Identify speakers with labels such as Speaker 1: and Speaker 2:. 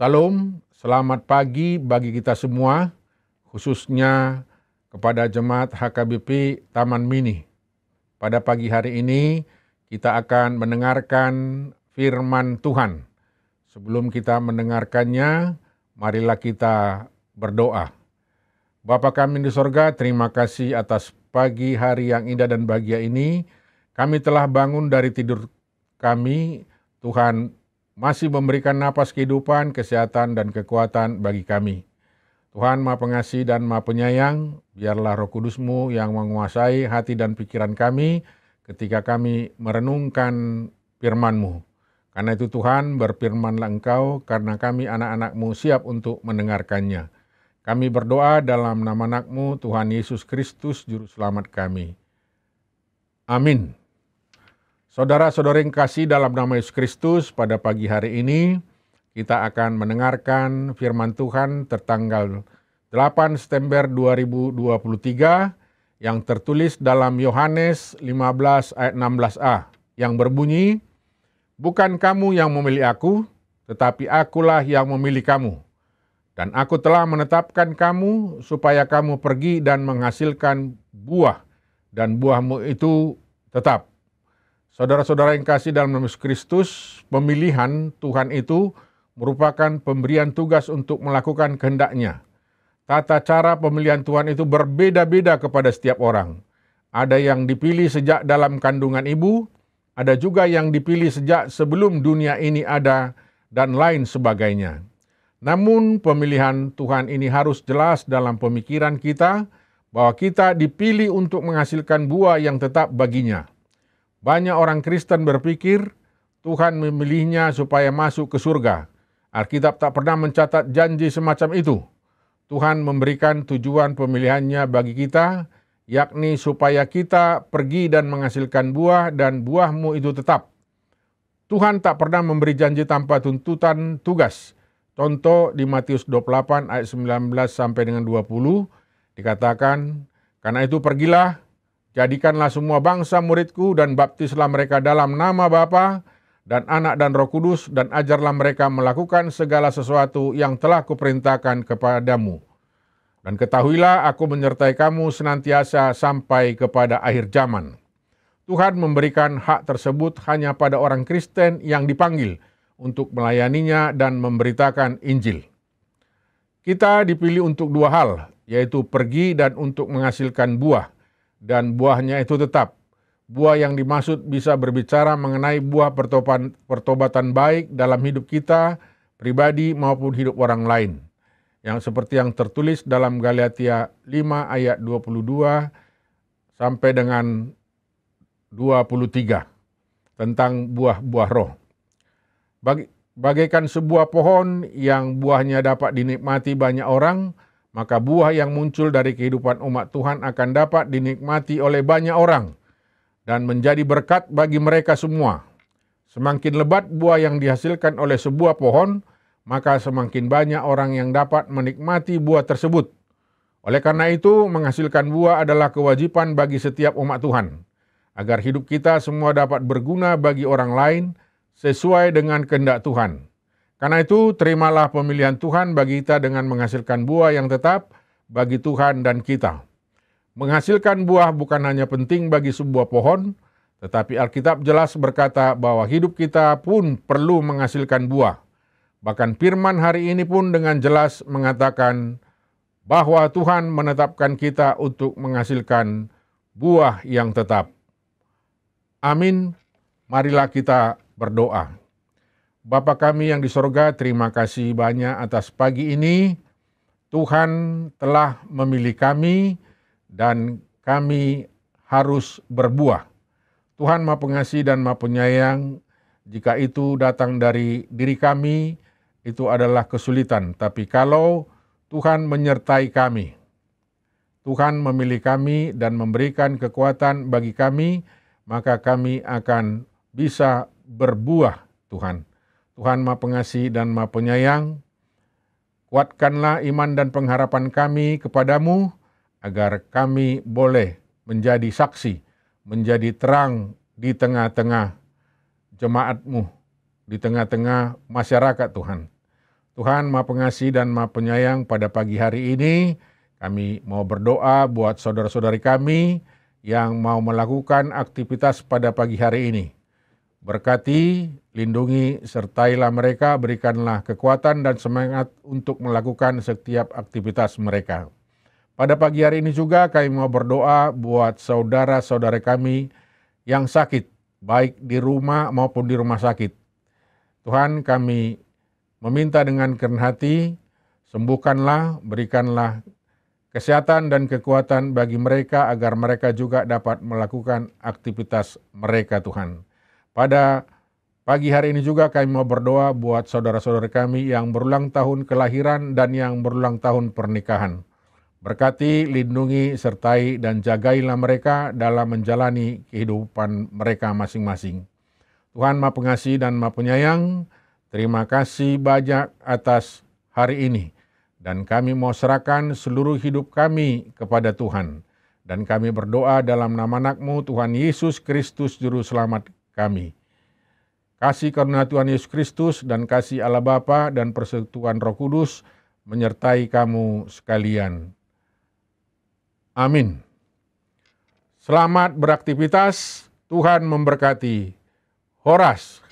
Speaker 1: Salam, selamat pagi bagi kita semua, khususnya kepada jemaat HKBP Taman Mini. Pada pagi hari ini, kita akan mendengarkan firman Tuhan. Sebelum kita mendengarkannya, marilah kita berdoa. Bapa kami di sorga, terima kasih atas pagi hari yang indah dan bahagia ini. Kami telah bangun dari tidur kami, Tuhan masih memberikan napas kehidupan, kesehatan, dan kekuatan bagi kami. Tuhan Maha Pengasih dan Maha Penyayang, biarlah roh kudusmu yang menguasai hati dan pikiran kami ketika kami merenungkan firmanmu. Karena itu Tuhan berfirmanlah engkau karena kami anak-anakmu siap untuk mendengarkannya. Kami berdoa dalam nama anakmu Tuhan Yesus Kristus Juru Selamat kami. Amin. Saudara-saudari yang kasih dalam nama Yesus Kristus, pada pagi hari ini kita akan mendengarkan firman Tuhan tertanggal 8 September 2023 yang tertulis dalam Yohanes 15 ayat 16a yang berbunyi, Bukan kamu yang memilih aku, tetapi akulah yang memilih kamu. Dan aku telah menetapkan kamu supaya kamu pergi dan menghasilkan buah, dan buahmu itu tetap. Saudara-saudara yang kasih dalam nama Kristus, pemilihan Tuhan itu merupakan pemberian tugas untuk melakukan kehendaknya. Tata cara pemilihan Tuhan itu berbeda-beda kepada setiap orang. Ada yang dipilih sejak dalam kandungan ibu, ada juga yang dipilih sejak sebelum dunia ini ada, dan lain sebagainya. Namun, pemilihan Tuhan ini harus jelas dalam pemikiran kita bahwa kita dipilih untuk menghasilkan buah yang tetap baginya. Banyak orang Kristen berpikir Tuhan memilihnya supaya masuk ke surga. Alkitab tak pernah mencatat janji semacam itu. Tuhan memberikan tujuan pemilihannya bagi kita, yakni supaya kita pergi dan menghasilkan buah dan buahmu itu tetap. Tuhan tak pernah memberi janji tanpa tuntutan tugas. Contoh di Matius 28 ayat 19 sampai dengan 20 dikatakan, "Karena itu pergilah, Jadikanlah semua bangsa muridku dan baptislah mereka dalam nama Bapa dan anak dan roh kudus dan ajarlah mereka melakukan segala sesuatu yang telah kuperintahkan kepadamu. Dan ketahuilah aku menyertai kamu senantiasa sampai kepada akhir zaman. Tuhan memberikan hak tersebut hanya pada orang Kristen yang dipanggil untuk melayaninya dan memberitakan Injil. Kita dipilih untuk dua hal, yaitu pergi dan untuk menghasilkan buah – dan buahnya itu tetap. Buah yang dimaksud bisa berbicara mengenai buah pertobatan, pertobatan baik dalam hidup kita, pribadi maupun hidup orang lain. Yang seperti yang tertulis dalam Galatia 5 ayat 22 sampai dengan 23 tentang buah-buah roh. Bagi, bagaikan sebuah pohon yang buahnya dapat dinikmati banyak orang, maka buah yang muncul dari kehidupan umat Tuhan akan dapat dinikmati oleh banyak orang dan menjadi berkat bagi mereka semua. Semakin lebat buah yang dihasilkan oleh sebuah pohon, maka semakin banyak orang yang dapat menikmati buah tersebut. Oleh karena itu, menghasilkan buah adalah kewajiban bagi setiap umat Tuhan, agar hidup kita semua dapat berguna bagi orang lain sesuai dengan kehendak Tuhan. Karena itu, terimalah pemilihan Tuhan bagi kita dengan menghasilkan buah yang tetap bagi Tuhan dan kita. Menghasilkan buah bukan hanya penting bagi sebuah pohon, tetapi Alkitab jelas berkata bahwa hidup kita pun perlu menghasilkan buah. Bahkan firman hari ini pun dengan jelas mengatakan bahwa Tuhan menetapkan kita untuk menghasilkan buah yang tetap. Amin. Marilah kita berdoa. Bapa kami yang di sorga, terima kasih banyak atas pagi ini. Tuhan telah memilih kami dan kami harus berbuah. Tuhan Maha Pengasih dan Maha Penyayang, jika itu datang dari diri kami, itu adalah kesulitan. Tapi kalau Tuhan menyertai kami, Tuhan memilih kami dan memberikan kekuatan bagi kami, maka kami akan bisa berbuah, Tuhan. Tuhan Maha Pengasih dan Maha Penyayang, kuatkanlah iman dan pengharapan kami kepadamu, agar kami boleh menjadi saksi, menjadi terang di tengah-tengah jemaatmu, di tengah-tengah masyarakat Tuhan. Tuhan Maha Pengasih dan Maha Penyayang pada pagi hari ini, kami mau berdoa buat saudara-saudari kami yang mau melakukan aktivitas pada pagi hari ini. Berkati, lindungi, sertailah mereka, berikanlah kekuatan dan semangat untuk melakukan setiap aktivitas mereka. Pada pagi hari ini juga kami mau berdoa buat saudara-saudara kami yang sakit, baik di rumah maupun di rumah sakit. Tuhan kami meminta dengan keren hati, sembuhkanlah, berikanlah kesehatan dan kekuatan bagi mereka agar mereka juga dapat melakukan aktivitas mereka Tuhan. Pada pagi hari ini juga kami mau berdoa buat saudara-saudara kami yang berulang tahun kelahiran dan yang berulang tahun pernikahan. Berkati, lindungi, sertai, dan jagailah mereka dalam menjalani kehidupan mereka masing-masing. Tuhan Maha Pengasih dan Maha Penyayang, terima kasih banyak atas hari ini. Dan kami mau serahkan seluruh hidup kami kepada Tuhan. Dan kami berdoa dalam nama anakmu Tuhan Yesus Kristus Juru Selamat kami. Kasih karunia Tuhan Yesus Kristus dan kasih Allah Bapa dan persekutuan Roh Kudus menyertai kamu sekalian. Amin. Selamat beraktivitas, Tuhan memberkati. Horas.